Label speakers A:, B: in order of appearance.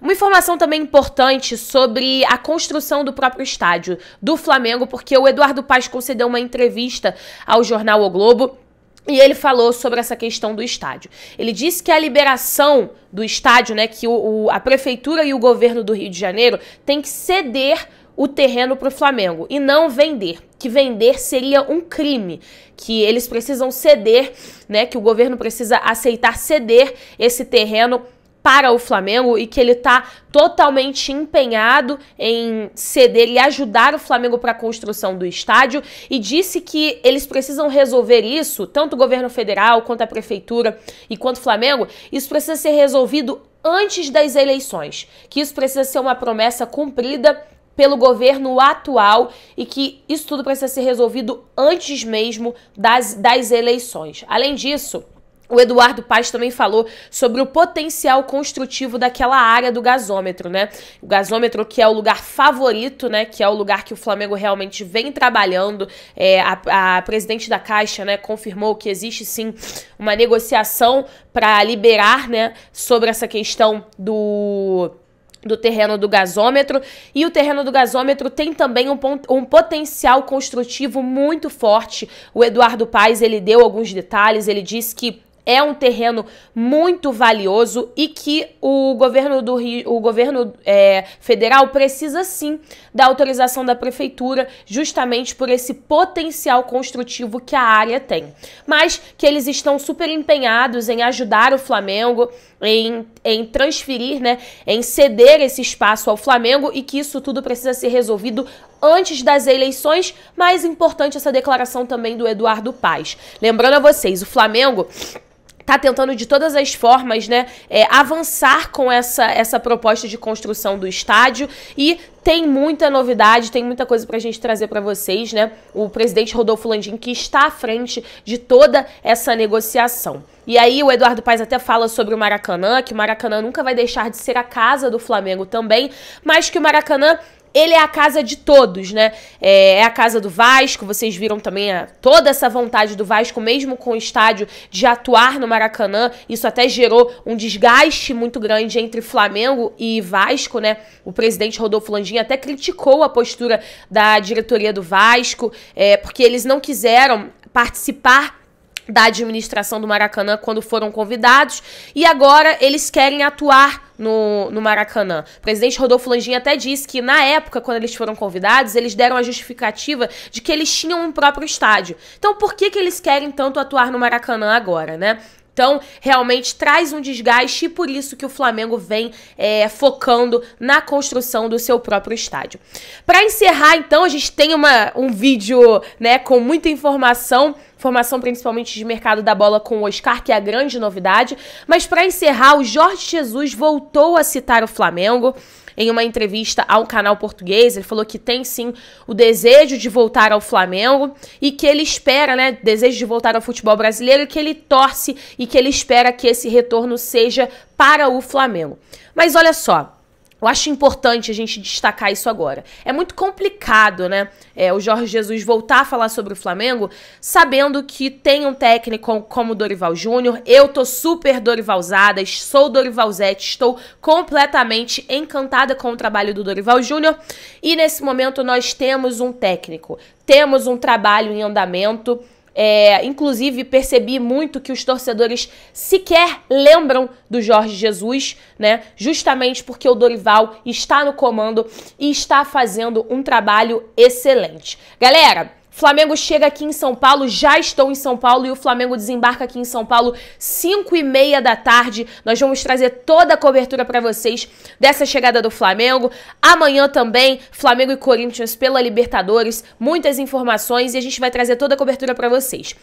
A: Uma informação também importante sobre a construção do próprio estádio do Flamengo, porque o Eduardo Paz concedeu uma entrevista ao jornal O Globo. E ele falou sobre essa questão do estádio. Ele disse que a liberação do estádio, né, que o, o, a prefeitura e o governo do Rio de Janeiro tem que ceder o terreno para o Flamengo e não vender. Que vender seria um crime, que eles precisam ceder, né, que o governo precisa aceitar ceder esse terreno para o Flamengo e que ele está totalmente empenhado em ceder e ajudar o Flamengo para a construção do estádio e disse que eles precisam resolver isso, tanto o governo federal quanto a prefeitura e quanto o Flamengo, isso precisa ser resolvido antes das eleições, que isso precisa ser uma promessa cumprida pelo governo atual e que isso tudo precisa ser resolvido antes mesmo das, das eleições. Além disso, o Eduardo Paz também falou sobre o potencial construtivo daquela área do gasômetro, né? O gasômetro que é o lugar favorito, né? Que é o lugar que o Flamengo realmente vem trabalhando. É, a, a presidente da Caixa, né, confirmou que existe sim uma negociação para liberar, né, sobre essa questão do do terreno do gasômetro. E o terreno do gasômetro tem também um, um, potencial construtivo muito forte. O Eduardo Paes, ele deu alguns detalhes, ele disse que é um terreno muito valioso e que o governo do Rio, o governo é, federal precisa sim da autorização da prefeitura, justamente por esse potencial construtivo que a área tem. Mas que eles estão super empenhados em ajudar o Flamengo, em, em transferir, né, em ceder esse espaço ao Flamengo e que isso tudo precisa ser resolvido antes das eleições. Mais importante essa declaração também do Eduardo Paz. Lembrando a vocês, o Flamengo tá tentando de todas as formas, né, é, avançar com essa, essa proposta de construção do estádio e tem muita novidade, tem muita coisa pra gente trazer para vocês, né? O presidente Rodolfo Landim que está à frente de toda essa negociação. E aí o Eduardo Paes até fala sobre o Maracanã, que o Maracanã nunca vai deixar de ser a casa do Flamengo também, mas que o Maracanã ele é a casa de todos, né? É, é a casa do Vasco, vocês viram também a, é, toda essa vontade do Vasco, mesmo com o estádio, de atuar no Maracanã. Isso até gerou um desgaste muito grande entre Flamengo e Vasco, né? O presidente Rodolfo Landim até criticou a postura da diretoria do Vasco, é, porque eles não quiseram participar da administração do Maracanã quando foram convidados e agora eles querem atuar no, no Maracanã. O presidente Rodolfo Landim até disse que na época, quando eles foram convidados, eles deram a justificativa de que eles tinham um próprio estádio. Então por que, que eles querem tanto atuar no Maracanã agora, né? Então, realmente traz um desgaste e por isso que o Flamengo vem é, focando na construção do seu próprio estádio. Para encerrar, então, a gente tem uma, um vídeo né, com muita informação informação principalmente de mercado da bola com o Oscar, que é a grande novidade. Mas para encerrar, o Jorge Jesus voltou a citar o Flamengo em uma entrevista ao canal português. Ele falou que tem sim o desejo de voltar ao Flamengo e que ele espera, né? Desejo de voltar ao futebol brasileiro, que ele torce e que ele espera que esse retorno seja para o Flamengo. Mas olha só. Eu acho importante a gente destacar isso agora. É muito complicado, né? É, o Jorge Jesus voltar a falar sobre o Flamengo, sabendo que tem um técnico como Dorival Júnior. Eu tô super Dorivalzada, sou Dorivalzete, estou completamente encantada com o trabalho do Dorival Júnior. E nesse momento nós temos um técnico, temos um trabalho em andamento é, inclusive, percebi muito que os torcedores sequer lembram do Jorge Jesus, né? Justamente porque o Dorival está no comando e está fazendo um trabalho excelente. Galera, Flamengo chega aqui em São Paulo, já estou em São Paulo e o Flamengo desembarca aqui em São Paulo 5 e meia da tarde. Nós vamos trazer toda a cobertura para vocês dessa chegada do Flamengo. Amanhã também, Flamengo e Corinthians pela Libertadores, muitas informações e a gente vai trazer toda a cobertura para vocês.